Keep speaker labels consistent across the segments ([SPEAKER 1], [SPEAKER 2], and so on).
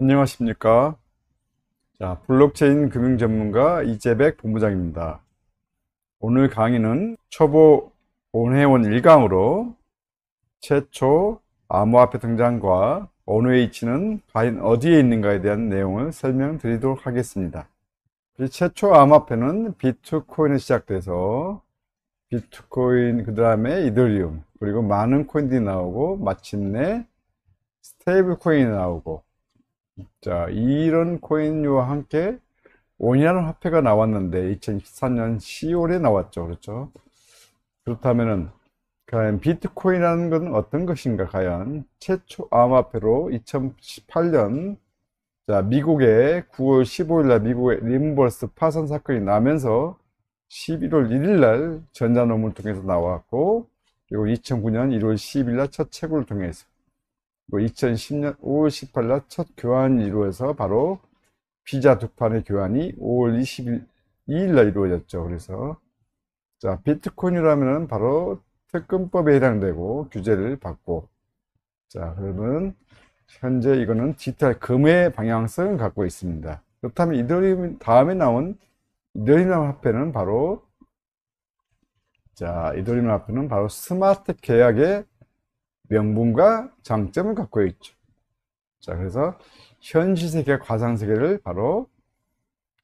[SPEAKER 1] 안녕하십니까 자 블록체인 금융 전문가 이재백 본부장입니다 오늘 강의는 초보 온회원 1강으로 최초 암호화폐 등장과 언웨이치는 과연 어디에 있는가에 대한 내용을 설명드리도록 하겠습니다 최초 암호화폐는 비트코인에 시작돼서 비트코인 그 다음에 이더리움 그리고 많은 코인들이 나오고 마침내 스테이블 코인이 나오고 자, 이런 코인류와 함께 5년 화폐가 나왔는데 2014년 10월에 나왔죠. 그렇죠? 그렇다면은 과연 비트코인이라는 건 어떤 것인가? 과연 최초 암화폐로 2018년 자, 미국의 9월 15일 날 미국의 림버스 파산 사건이 나면서 11월 1일 날 전자논문을 통해서 나왔고 그리고 2009년 1월 10일 날첫 채굴을 통해서 2010년 5월 18일 첫 교환이 이루어서 바로 피자 두 판의 교환이 5월 2 2일날 이루어졌죠. 그래서 자 비트코인이라면 바로 특금법에 해당되고 규제를 받고 자 그러면 현재 이거는 디지털 금의 방향성을 갖고 있습니다. 그렇다면 이더리움 다음에 나온 이더리움 화폐는 바로 자 이더리움 화폐는 바로 스마트 계약의 명분과 장점을 갖고 있죠. 자, 그래서 현실 세계, 과상 세계를 바로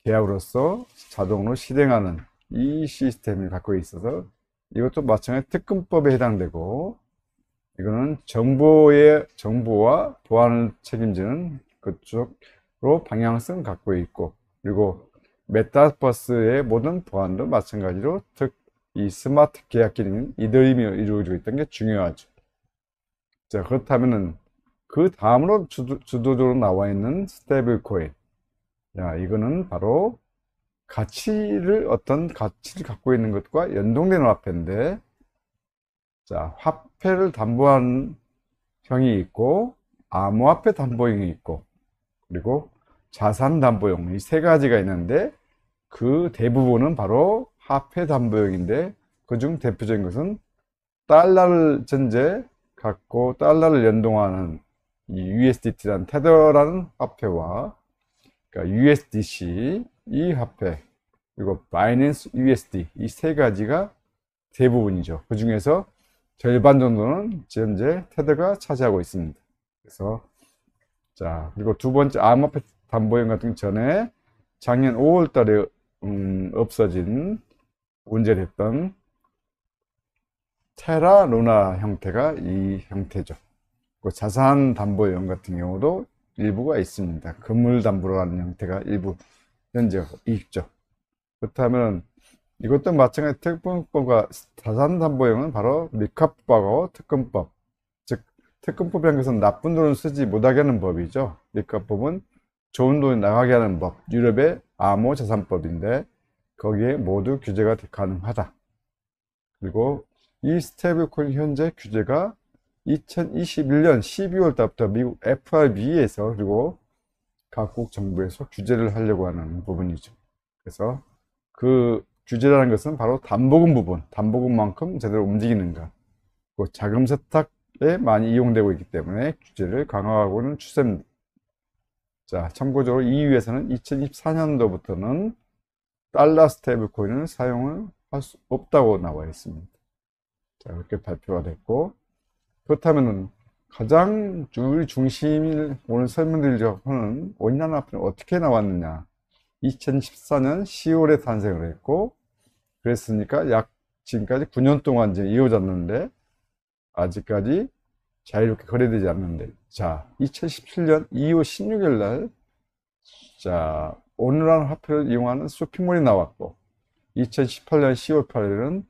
[SPEAKER 1] 계약으로서 자동으로 실행하는 이 시스템을 갖고 있어서 이것도 마찬가지 특근법에 해당되고 이거는 정보의 정보와 보안을 책임지는 그쪽으로 방향성 갖고 있고 그리고 메타버스의 모든 보안도 마찬가지로 특이 스마트 계약 기능 이더리움이 이루어지고 있다는 게 중요하죠. 자, 그렇다면은 그 다음으로 주도, 주도적으로 나와 있는 스테빌 코인. 야, 이거는 바로 가치를 어떤 가치를 갖고 있는 것과 연동된 화폐인데 자, 화폐를 담보한 형이 있고 암호화폐 담보형이 있고 그리고 자산 담보형이 세 가지가 있는데 그 대부분은 바로 화폐 담보형인데 그 중 대표적인 것은 달러를 전제 갖고 달러를 연동하는 이 USDT라는 테더라는 화폐와 그러니까 USDC 이 화폐 그리고 바이낸스 USD 이 세 가지가 대부분이죠. 그 중에서 절반 정도는 현재 테더가 차지하고 있습니다. 그래서 자 그리고 두 번째 암호화폐 담보형 같은 전에 작년 5월 달에 음, 없어진 문제됐던 테라 루나 형태가 이 형태죠. 그 자산 담보형 같은 경우도 일부가 있습니다. 금물 담보라는 형태가 일부 현재 있죠. 그렇다면 이것도 마찬가지 특검법과 자산 담보형은 바로 미카법하고 특검법. 즉 특검법이라는 것은 나쁜 돈을 쓰지 못하게 하는 법이죠. 미카법은 좋은 돈이 나가게 하는 법. 유럽의 암호자산법인데 거기에 모두 규제가 가능하다. 그리고 이 스테이블코인 현재 규제가 2021년 12월 달부터 미국 FRB에서 그리고 각국 정부에서 규제를 하려고 하는 부분이죠. 그래서 그 규제라는 것은 바로 담보금 부분, 담보금만큼 제대로 움직이는가. 그 자금 세탁에 많이 이용되고 있기 때문에 규제를 강화하고는 추세입니다. 자, 참고적으로 EU에서는 2024년도부터는 달러 스테이블 코인을 사용할수 없다고 나와 있습니다. 자, 이렇게 발표가 됐고 그렇다면 가장 주 중심을 오늘 설명드리려고 하는 온난화 앞에 어떻게 나왔느냐 2014년 10월에 탄생을 했고 그랬으니까 약 지금까지 9년 동안 이제 이어졌는데 아직까지 자유롭게 거래되지 않는데 자 2017년 2월 16일 날자 오늘날 화폐를 이용하는 쇼핑몰이 나왔고 2018년 10월 8일은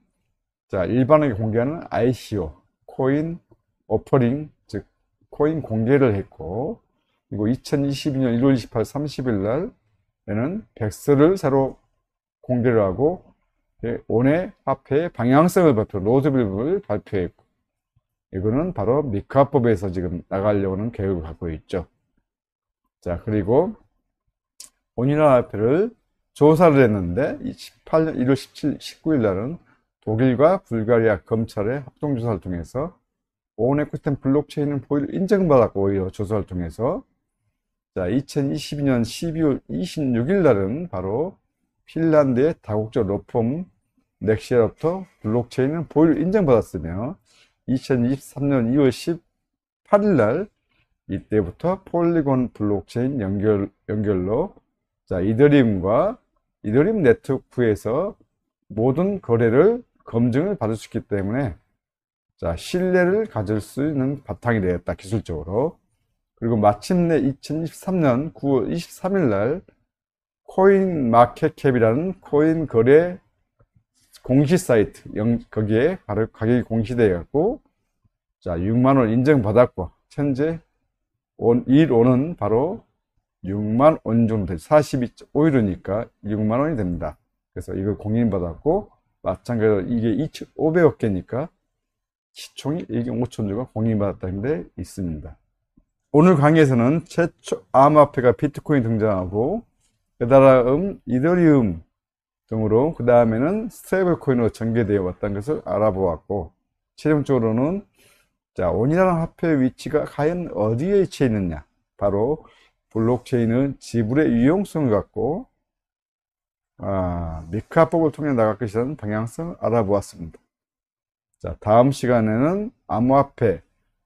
[SPEAKER 1] 자, 일반에게 공개하는 ICO, 코인 오퍼링, 즉 코인 공개를 했고 그리고 2022년 1월 28, 일 30일 날에는 백서를 새로 공개를 하고 온해 예, 화폐의 방향성을 발표, 로드맵을 발표했고 이거는 바로 미카법에서 지금 나가려는 고하 계획을 갖고 있죠. 자 그리고 온인화 화폐를 조사를 했는데 18년 1월 17, 일 19일 날은 독일과 불가리아 검찰의 합동조사를 통해서 온에코텐 블록체인은 보일 인정받았고 오히려 조사를 통해서 자 2022년 12월 26일 날은 바로 핀란드의 다국적 로펌 넥시아부터 로 블록체인은 보일 인정받았으며 2023년 2월 18일 날 이때부터 폴리곤 블록체인 연결, 연결로 자이더림과이더림 네트워크에서 모든 거래를 검증을 받을 수 있기 때문에 자 신뢰를 가질 수 있는 바탕이 되었다 기술적으로 그리고 마침내 2023년 9월 23일 날 코인 마켓캡이라는 코인 거래 공시 사이트 영, 거기에 바로 가격이 공시되었고 자 6만 원 인정받았고 현재 온, 일 오는 바로 6만 원 정도 42.5일이니까 6만 원이 됩니다 그래서 이걸 공인받았고 마찬가지로 이게 2 500억 개니까 시총이 1경 5천 조가 공인받았다는 데 있습니다. 오늘 강의에서는 최초 암화폐가 비트코인 등장하고 그다음 이더리움 등으로 그 다음에는 스테이블 코인으로 전개되어 왔다는 것을 알아보았고 최종적으로는 자 원이라는 화폐의 위치가 과연 어디에 위치해 있느냐 바로 블록체인은 지불의 유용성을 갖고 아, 미카법을 통해 나갈 것이라는 방향성을 알아보았습니다. 자, 다음 시간에는 암호화폐,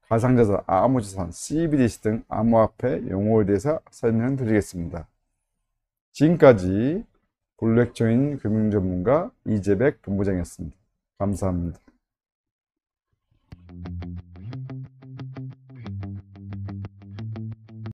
[SPEAKER 1] 가상자산, 암호자산, CBDC 등 암호화폐 용어에 대해서 설명드리겠습니다. 지금까지 블랙초인 금융전문가 이재백 본부장이었습니다. 감사합니다.